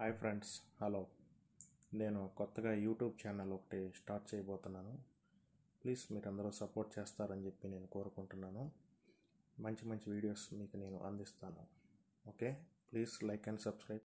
hi friends hello నేను కొత్తగా YouTube channel ఒకటి స్టార్ట్ చేయబోతున్నాను ప్లీజ్ మీరందరూ సపోర్ట్ చేస్తారని చెప్పి నేను కోరుకుంటున్నాను మంచి మంచి వీడియోస్ మీకు నేను అందిస్తాను okay please like and subscribe